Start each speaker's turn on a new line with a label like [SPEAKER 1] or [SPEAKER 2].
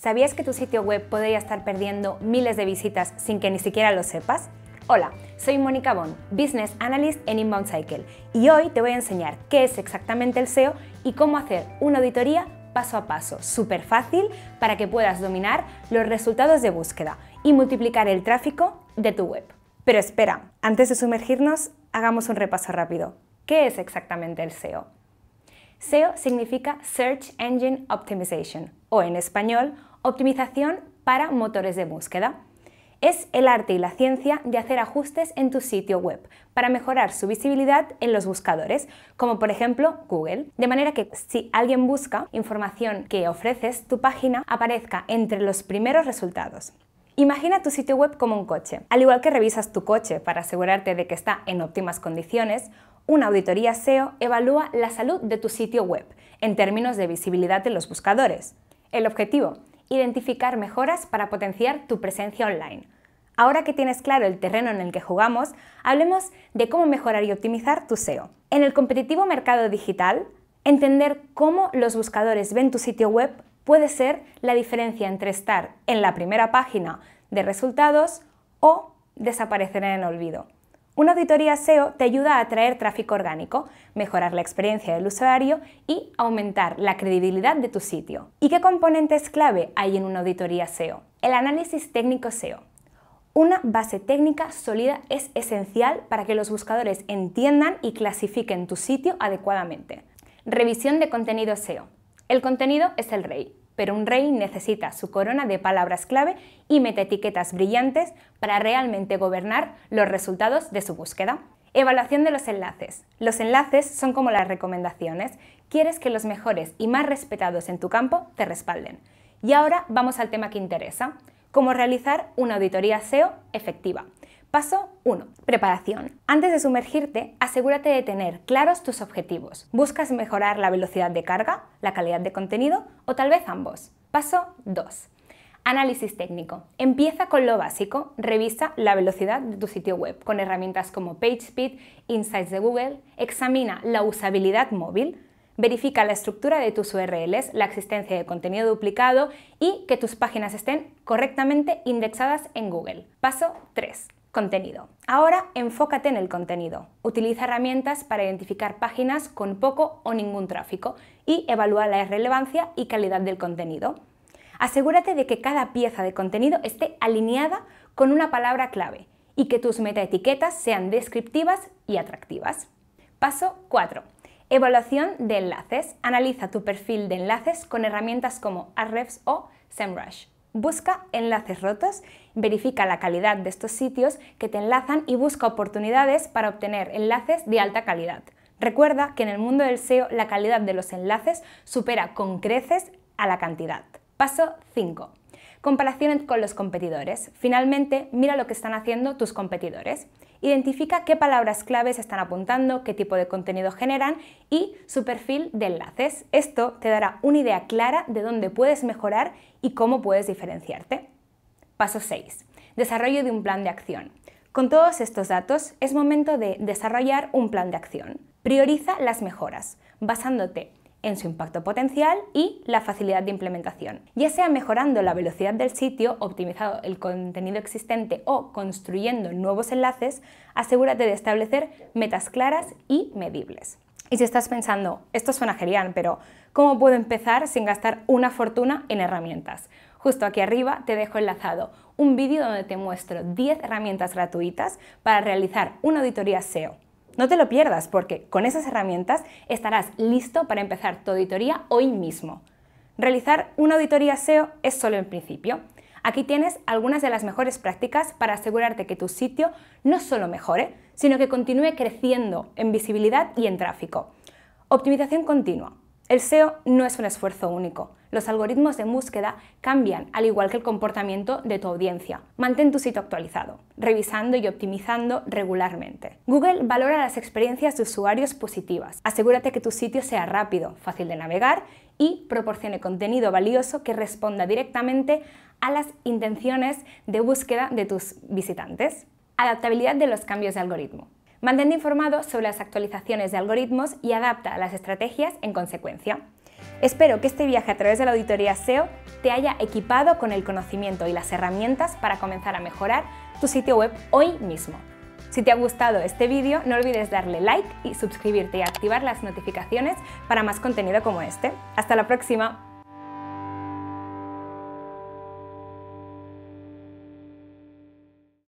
[SPEAKER 1] ¿Sabías que tu sitio web podría estar perdiendo miles de visitas sin que ni siquiera lo sepas? Hola, soy Mónica Bon, Business Analyst en Inbound Cycle, y hoy te voy a enseñar qué es exactamente el SEO y cómo hacer una auditoría paso a paso, súper fácil, para que puedas dominar los resultados de búsqueda y multiplicar el tráfico de tu web. Pero espera, antes de sumergirnos, hagamos un repaso rápido. ¿Qué es exactamente el SEO? SEO significa Search Engine Optimization, o en español, Optimización para motores de búsqueda. Es el arte y la ciencia de hacer ajustes en tu sitio web para mejorar su visibilidad en los buscadores, como por ejemplo Google. De manera que si alguien busca información que ofreces, tu página aparezca entre los primeros resultados. Imagina tu sitio web como un coche. Al igual que revisas tu coche para asegurarte de que está en óptimas condiciones, una auditoría SEO evalúa la salud de tu sitio web en términos de visibilidad en los buscadores. El objetivo identificar mejoras para potenciar tu presencia online. Ahora que tienes claro el terreno en el que jugamos, hablemos de cómo mejorar y optimizar tu SEO. En el competitivo mercado digital, entender cómo los buscadores ven tu sitio web puede ser la diferencia entre estar en la primera página de resultados o desaparecer en el olvido. Una auditoría SEO te ayuda a atraer tráfico orgánico, mejorar la experiencia del usuario y aumentar la credibilidad de tu sitio. ¿Y qué componentes clave hay en una auditoría SEO? El análisis técnico SEO. Una base técnica sólida es esencial para que los buscadores entiendan y clasifiquen tu sitio adecuadamente. Revisión de contenido SEO. El contenido es el rey pero un rey necesita su corona de palabras clave y etiquetas brillantes para realmente gobernar los resultados de su búsqueda. Evaluación de los enlaces. Los enlaces son como las recomendaciones. Quieres que los mejores y más respetados en tu campo te respalden. Y ahora vamos al tema que interesa, cómo realizar una auditoría SEO efectiva. Paso 1. Preparación. Antes de sumergirte, asegúrate de tener claros tus objetivos. ¿Buscas mejorar la velocidad de carga, la calidad de contenido o tal vez ambos? Paso 2. Análisis técnico. Empieza con lo básico, revisa la velocidad de tu sitio web con herramientas como PageSpeed, Insights de Google, examina la usabilidad móvil, verifica la estructura de tus URLs, la existencia de contenido duplicado y que tus páginas estén correctamente indexadas en Google. Paso 3 Contenido. Ahora enfócate en el contenido. Utiliza herramientas para identificar páginas con poco o ningún tráfico y evalúa la relevancia y calidad del contenido. Asegúrate de que cada pieza de contenido esté alineada con una palabra clave y que tus metaetiquetas sean descriptivas y atractivas. Paso 4. Evaluación de enlaces. Analiza tu perfil de enlaces con herramientas como Ahrefs o SEMrush. Busca enlaces rotos, verifica la calidad de estos sitios que te enlazan y busca oportunidades para obtener enlaces de alta calidad. Recuerda que en el mundo del SEO la calidad de los enlaces supera con creces a la cantidad. Paso 5. Comparaciones con los competidores. Finalmente, mira lo que están haciendo tus competidores. Identifica qué palabras claves están apuntando, qué tipo de contenido generan y su perfil de enlaces. Esto te dará una idea clara de dónde puedes mejorar y cómo puedes diferenciarte. Paso 6. Desarrollo de un plan de acción. Con todos estos datos es momento de desarrollar un plan de acción. Prioriza las mejoras, basándote en su impacto potencial y la facilidad de implementación, ya sea mejorando la velocidad del sitio, optimizando el contenido existente o construyendo nuevos enlaces, asegúrate de establecer metas claras y medibles. Y si estás pensando, esto suena genial, pero ¿cómo puedo empezar sin gastar una fortuna en herramientas? Justo aquí arriba te dejo enlazado un vídeo donde te muestro 10 herramientas gratuitas para realizar una auditoría SEO no te lo pierdas porque con esas herramientas estarás listo para empezar tu auditoría hoy mismo. Realizar una auditoría SEO es solo el principio. Aquí tienes algunas de las mejores prácticas para asegurarte que tu sitio no solo mejore, sino que continúe creciendo en visibilidad y en tráfico. Optimización continua. El SEO no es un esfuerzo único. Los algoritmos de búsqueda cambian, al igual que el comportamiento de tu audiencia. Mantén tu sitio actualizado, revisando y optimizando regularmente. Google valora las experiencias de usuarios positivas. Asegúrate que tu sitio sea rápido, fácil de navegar y proporcione contenido valioso que responda directamente a las intenciones de búsqueda de tus visitantes. Adaptabilidad de los cambios de algoritmo. Mantente informado sobre las actualizaciones de algoritmos y adapta las estrategias en consecuencia. Espero que este viaje a través de la auditoría SEO te haya equipado con el conocimiento y las herramientas para comenzar a mejorar tu sitio web hoy mismo. Si te ha gustado este vídeo, no olvides darle like y suscribirte y activar las notificaciones para más contenido como este. ¡Hasta la próxima!